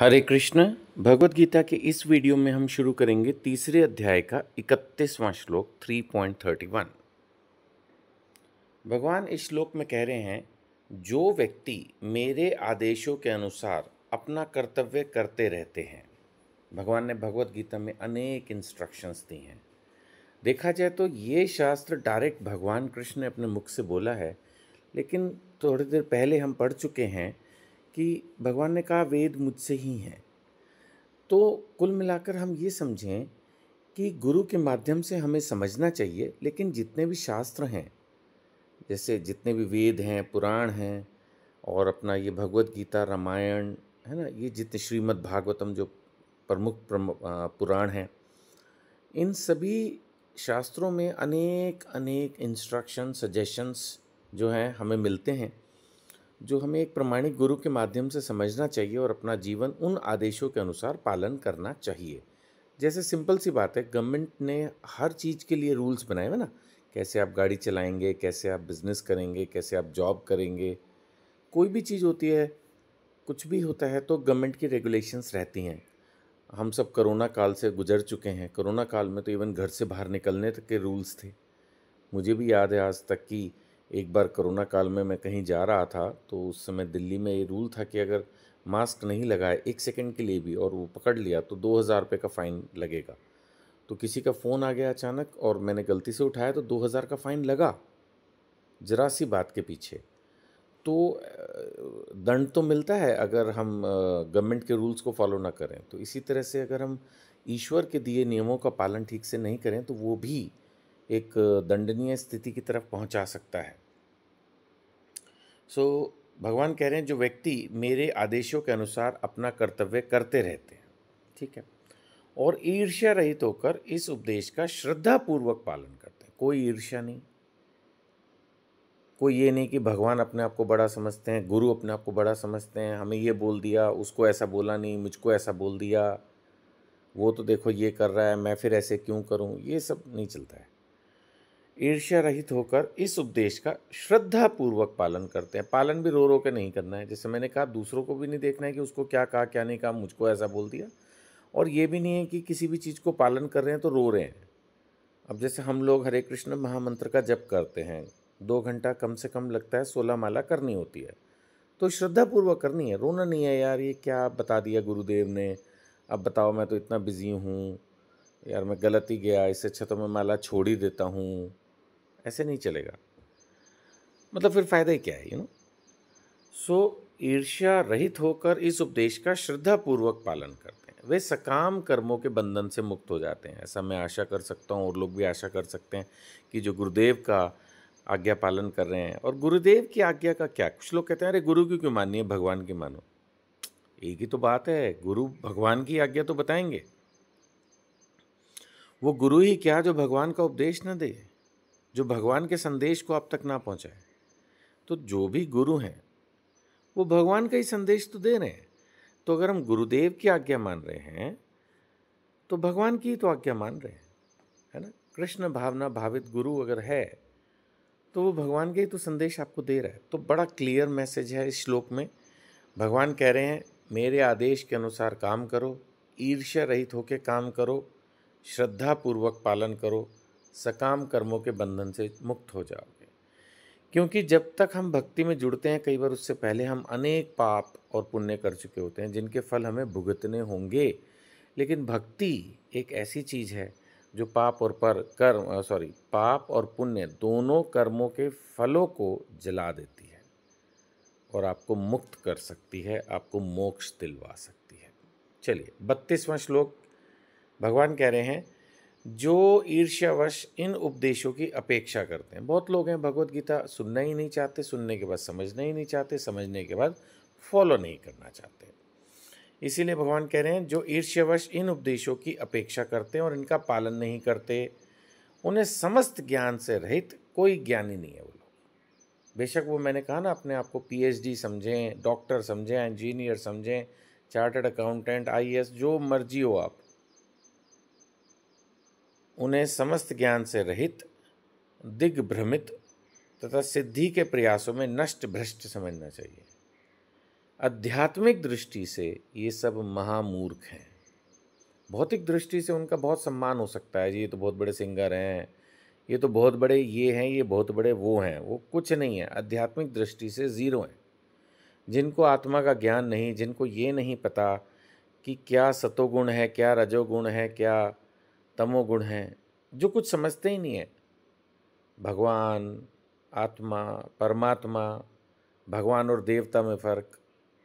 हरे कृष्ण भगवत गीता के इस वीडियो में हम शुरू करेंगे तीसरे अध्याय का इकतीसवां श्लोक 3.31 भगवान इस श्लोक में कह रहे हैं जो व्यक्ति मेरे आदेशों के अनुसार अपना कर्तव्य करते रहते हैं भगवान ने भगवत गीता में अनेक इंस्ट्रक्शंस दी हैं देखा जाए तो ये शास्त्र डायरेक्ट भगवान कृष्ण ने अपने मुख से बोला है लेकिन थोड़ी देर पहले हम पढ़ चुके हैं कि भगवान ने कहा वेद मुझसे ही हैं तो कुल मिलाकर हम ये समझें कि गुरु के माध्यम से हमें समझना चाहिए लेकिन जितने भी शास्त्र हैं जैसे जितने भी वेद हैं पुराण हैं और अपना ये भगवत गीता रामायण है ना ये जितने श्रीमद् भागवतम जो प्रमुख पुराण हैं इन सभी शास्त्रों में अनेक अनेक इंस्ट्रक्शन सजेशंस जो हैं हमें मिलते हैं जो हमें एक प्रमाणिक गुरु के माध्यम से समझना चाहिए और अपना जीवन उन आदेशों के अनुसार पालन करना चाहिए जैसे सिंपल सी बात है गवर्नमेंट ने हर चीज़ के लिए रूल्स बनाए हुए ना कैसे आप गाड़ी चलाएंगे कैसे आप बिज़नेस करेंगे कैसे आप जॉब करेंगे कोई भी चीज़ होती है कुछ भी होता है तो गवर्नमेंट की रेगुलेशंस रहती हैं हम सब कोरोना काल से गुजर चुके हैं कोरोना काल में तो इवन घर से बाहर निकलने तक के रूल्स थे मुझे भी याद है आज तक कि एक बार कोरोना काल में मैं कहीं जा रहा था तो उस समय दिल्ली में ये रूल था कि अगर मास्क नहीं लगाए एक सेकंड के लिए भी और वो पकड़ लिया तो दो हज़ार रुपये का फ़ाइन लगेगा तो किसी का फ़ोन आ गया अचानक और मैंने गलती से उठाया तो दो हज़ार का फ़ाइन लगा जरा सी बात के पीछे तो दंड तो मिलता है अगर हम गवर्नमेंट के रूल्स को फॉलो ना करें तो इसी तरह से अगर हम ईश्वर के दिए नियमों का पालन ठीक से नहीं करें तो वो भी एक दंडनीय स्थिति की तरफ पहुंचा सकता है सो so, भगवान कह रहे हैं जो व्यक्ति मेरे आदेशों के अनुसार अपना कर्तव्य करते रहते हैं ठीक है और ईर्ष्या रहित होकर इस उपदेश का श्रद्धा पूर्वक पालन करते हैं कोई ईर्ष्या नहीं कोई ये नहीं कि भगवान अपने आप को बड़ा समझते हैं गुरु अपने आप को बड़ा समझते हैं हमें ये बोल दिया उसको ऐसा बोला नहीं मुझको ऐसा बोल दिया वो तो देखो ये कर रहा है मैं फिर ऐसे क्यों करूं ये सब नहीं चलता है ईर्ष्या रहित होकर इस उपदेश का श्रद्धापूर्वक पालन करते हैं पालन भी रो रो के नहीं करना है जैसे मैंने कहा दूसरों को भी नहीं देखना है कि उसको क्या कहा क्या नहीं कहा मुझको ऐसा बोल दिया और ये भी नहीं है कि किसी भी चीज़ को पालन कर रहे हैं तो रो रहे हैं अब जैसे हम लोग हरे कृष्ण महामंत्र का जप करते हैं दो घंटा कम से कम लगता है सोलह माला करनी होती है तो श्रद्धापूर्वक करनी है रोना नहीं है यार ये क्या बता दिया गुरुदेव ने अब बताओ मैं तो इतना बिजी हूँ यार मैं गलत ही गया इससे अच्छा तो मैं माला छोड़ ही देता हूँ ऐसे नहीं चलेगा मतलब फिर फ़ायदा ही क्या है यू नो सो ईर्ष्या रहित होकर इस उपदेश का श्रद्धापूर्वक पालन करते हैं वे सकाम कर्मों के बंधन से मुक्त हो जाते हैं ऐसा मैं आशा कर सकता हूँ और लोग भी आशा कर सकते हैं कि जो गुरुदेव का आज्ञा पालन कर रहे हैं और गुरुदेव की आज्ञा का क्या कुछ लोग कहते हैं अरे गुरु की क्यों मानिए भगवान की मानो एक ही तो बात है गुरु भगवान की आज्ञा तो बताएंगे वो गुरु ही क्या जो भगवान का उपदेश न दे जो भगवान के संदेश को आप तक ना पहुँचाए तो जो भी गुरु हैं वो भगवान का ही संदेश तो दे रहे हैं तो अगर हम गुरुदेव की आज्ञा मान रहे हैं तो भगवान की तो आज्ञा मान रहे हैं है ना कृष्ण भावना भावित गुरु अगर है तो वो भगवान का ही तो संदेश आपको दे रहा है तो बड़ा क्लियर मैसेज है इस श्लोक में भगवान कह रहे हैं मेरे आदेश के अनुसार काम करो ईर्ष्या रहित होकर काम करो श्रद्धापूर्वक पालन करो सकाम कर्मों के बंधन से मुक्त हो जाओगे क्योंकि जब तक हम भक्ति में जुड़ते हैं कई बार उससे पहले हम अनेक पाप और पुण्य कर चुके होते हैं जिनके फल हमें भुगतने होंगे लेकिन भक्ति एक ऐसी चीज़ है जो पाप और पर कर्म सॉरी पाप और पुण्य दोनों कर्मों के फलों को जला देती है और आपको मुक्त कर सकती है आपको मोक्ष दिलवा सकती है चलिए बत्तीसवां श्लोक भगवान कह रहे हैं जो ईर्ष्यावश इन उपदेशों की अपेक्षा करते हैं बहुत लोग हैं भगवत गीता सुनना ही नहीं चाहते सुनने के बाद समझना ही नहीं चाहते समझने के बाद फॉलो नहीं करना चाहते इसीलिए भगवान कह रहे हैं जो ईर्ष्यावश इन उपदेशों की अपेक्षा करते हैं और इनका पालन नहीं करते उन्हें समस्त ज्ञान से रहित कोई ज्ञानी नहीं है वो लोग बेशक वो मैंने कहा ना अपने आप को पी समझें डॉक्टर समझें इंजीनियर समझें चार्टर्ड अकाउंटेंट आई जो मर्जी हो आप उन्हें समस्त ज्ञान से रहित दिग्भ्रमित तथा सिद्धि के प्रयासों में नष्ट भ्रष्ट समझना चाहिए आध्यात्मिक दृष्टि से ये सब महामूर्ख हैं भौतिक दृष्टि से उनका बहुत सम्मान हो सकता है जी ये तो बहुत बड़े सिंगर हैं ये तो बहुत बड़े ये हैं ये बहुत बड़े वो हैं वो कुछ नहीं है आध्यात्मिक दृष्टि से ज़ीरो हैं जिनको आत्मा का ज्ञान नहीं जिनको ये नहीं पता कि क्या सतोगुण है क्या रजोगुण है क्या तमोगुण हैं जो कुछ समझते ही नहीं है भगवान आत्मा परमात्मा भगवान और देवता में फ़र्क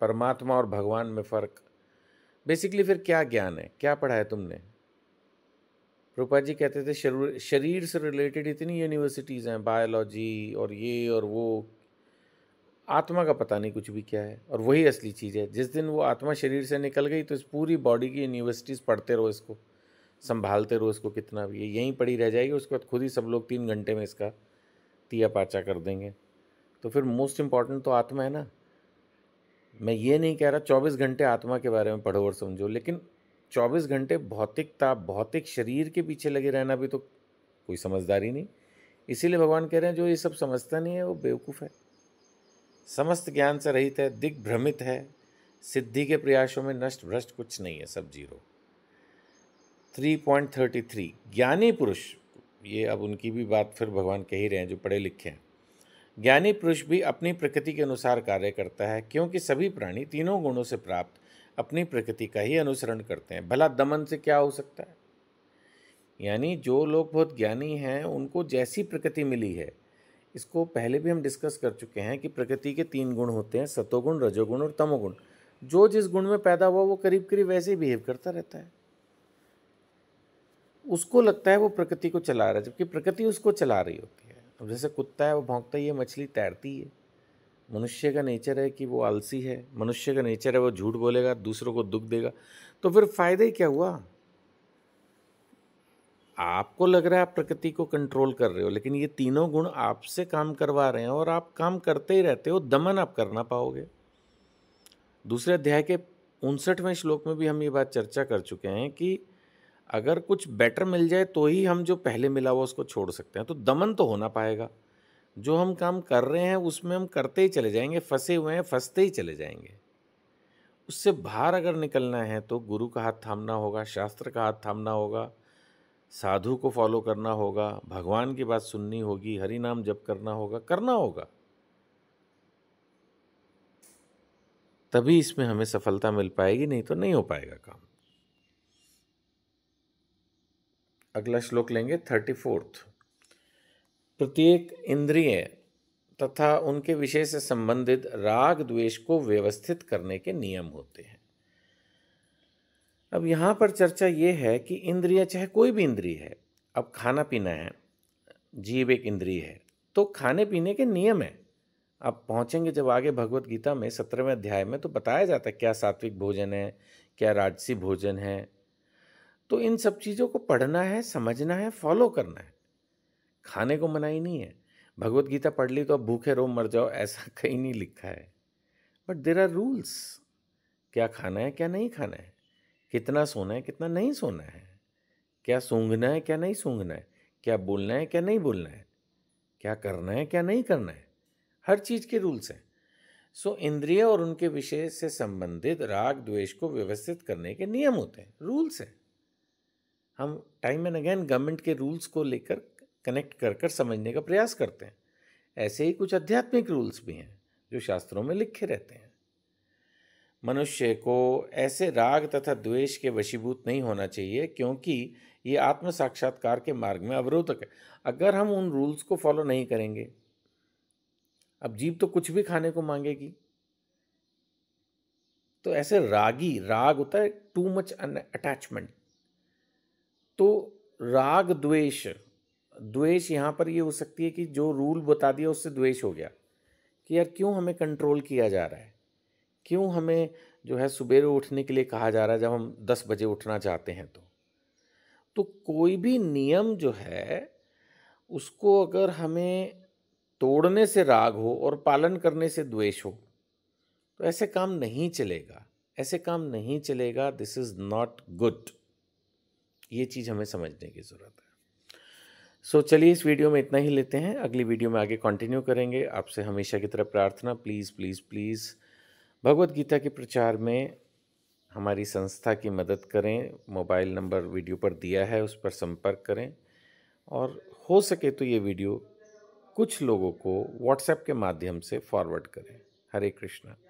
परमात्मा और भगवान में फ़र्क बेसिकली फिर क्या ज्ञान है क्या पढ़ा है तुमने रूपा जी कहते थे शरीर से रिलेटेड इतनी यूनिवर्सिटीज़ हैं बायोलॉजी और ये और वो आत्मा का पता नहीं कुछ भी क्या है और वही असली चीज़ है जिस दिन वो आत्मा शरीर से निकल गई तो इस पूरी बॉडी की यूनिवर्सिटीज़ पढ़ते रहो इसको संभालते रहो इसको कितना भी यहीं पड़ी रह जाएगी उसके बाद खुद ही सब लोग तीन घंटे में इसका तिया पाचा कर देंगे तो फिर मोस्ट इम्पॉर्टेंट तो आत्मा है ना मैं ये नहीं कह रहा चौबीस घंटे आत्मा के बारे में पढ़ो और समझो लेकिन चौबीस घंटे भौतिकता भौतिक शरीर के पीछे लगे रहना भी तो कोई समझदारी नहीं इसीलिए भगवान कह रहे हैं जो ये सब समझता नहीं है वो बेवकूफ़ है समस्त ज्ञान से रहित है दिग्भ्रमित है सिद्धि के प्रयासों में नष्ट भ्रष्ट कुछ नहीं है सब zero three point thirty three ज्ञानी पुरुष ये अब उनकी भी बात फिर भगवान कह ही रहे हैं जो पढ़े लिखे हैं ज्ञानी पुरुष भी अपनी प्रकृति के अनुसार कार्य करता है क्योंकि सभी प्राणी तीनों गुणों से प्राप्त अपनी प्रकृति का ही अनुसरण करते हैं भला दमन से क्या हो सकता है यानी जो लोग बहुत ज्ञानी हैं उनको जैसी प्रकृति मिली है इसको पहले भी हम डिस्कस कर चुके हैं कि प्रकृति के तीन गुण होते हैं सतोगुण रजोगुण और तमोगुण जो जिस गुण में पैदा हुआ वो करीब करीब वैसे ही बिहेव करता रहता है उसको लगता है वो प्रकृति को चला रहा है जबकि प्रकृति उसको चला रही होती है अब जैसे कुत्ता है वो भोंकता ही है मछली तैरती है मनुष्य का नेचर है कि वो आलसी है मनुष्य का नेचर है वो झूठ बोलेगा दूसरों को दुख देगा तो फिर फायदा ही क्या हुआ आपको लग रहा है आप प्रकृति को कंट्रोल कर रहे हो लेकिन ये तीनों गुण आपसे काम करवा रहे हैं और आप काम करते ही रहते हो दमन आप करना पाओगे दूसरे अध्याय के उनसठवें श्लोक में भी हम ये बात चर्चा कर चुके हैं कि अगर कुछ बेटर मिल जाए तो ही हम जो पहले मिला हुआ उसको छोड़ सकते हैं तो दमन तो होना पाएगा जो हम काम कर रहे हैं उसमें हम करते ही चले जाएंगे फंसे हुए हैं फंसते ही चले जाएंगे उससे बाहर अगर निकलना है तो गुरु का हाथ थामना होगा शास्त्र का हाथ थामना होगा साधु को फॉलो करना होगा भगवान की बात सुननी होगी हरि नाम जप करना होगा करना होगा तभी इसमें हमें सफलता मिल पाएगी नहीं तो नहीं हो पाएगा काम अगला श्लोक लेंगे थर्टी फोर्थ प्रत्येक इंद्रिय तथा उनके विषय से संबंधित राग द्वेष को व्यवस्थित करने के नियम होते हैं अब यहाँ पर चर्चा ये है कि इंद्रिय चाहे कोई भी इंद्रिय है अब खाना पीना है जीव एक इंद्रिय है तो खाने पीने के नियम है आप पहुँचेंगे जब आगे भगवत गीता में सत्रहवें अध्याय में तो बताया जाता है क्या सात्विक भोजन है क्या राजसी भोजन है तो इन सब चीज़ों को पढ़ना है समझना है फॉलो करना है खाने को मनाही नहीं है भगवत गीता पढ़ ली तो अब भूखे रो मर जाओ ऐसा कहीं नहीं लिखा है बट देर आर रूल्स क्या खाना है क्या नहीं खाना है कितना सोना है कितना नहीं सोना है क्या सूंघना है क्या नहीं सूंघना है क्या बोलना है क्या नहीं बोलना है क्या करना है क्या नहीं करना है हर चीज़ के रूल्स हैं सो so, इंद्रिय और उनके विषय से संबंधित राग द्वेष को व्यवस्थित करने के नियम होते हैं रूल्स हैं हम टाइम एंड अगेन गवर्नमेंट के रूल्स को लेकर कनेक्ट कर कर समझने का प्रयास करते हैं ऐसे ही कुछ आध्यात्मिक रूल्स भी हैं जो शास्त्रों में लिखे रहते हैं मनुष्य को ऐसे राग तथा द्वेष के वशीभूत नहीं होना चाहिए क्योंकि ये आत्म साक्षात्कार के मार्ग में अवरोधक है अगर हम उन रूल्स को फॉलो नहीं करेंगे अब जीव तो कुछ भी खाने को मांगेगी तो ऐसे रागी राग होता है टू मच अन अटैचमेंट तो राग द्वेष द्वेष यहाँ पर ये हो सकती है कि जो रूल बता दिया उससे द्वेष हो गया कि यार क्यों हमें कंट्रोल किया जा रहा है क्यों हमें जो है सुबेरे उठने के लिए कहा जा रहा है जब हम दस बजे उठना चाहते हैं तो तो कोई भी नियम जो है उसको अगर हमें तोड़ने से राग हो और पालन करने से द्वेष हो तो ऐसे काम नहीं चलेगा ऐसे काम नहीं चलेगा दिस इज़ नॉट गुड ये चीज़ हमें समझने की ज़रूरत है सो so, चलिए इस वीडियो में इतना ही लेते हैं अगली वीडियो में आगे कंटिन्यू करेंगे आपसे हमेशा की तरह प्रार्थना please please please Bhagavad Gita के प्रचार में हमारी संस्था की मदद करें मोबाइल नंबर वीडियो पर दिया है उस पर संपर्क करें और हो सके तो ये वीडियो कुछ लोगों को व्हाट्सएप के माध्यम से फॉरवर्ड करें हरे कृष्णा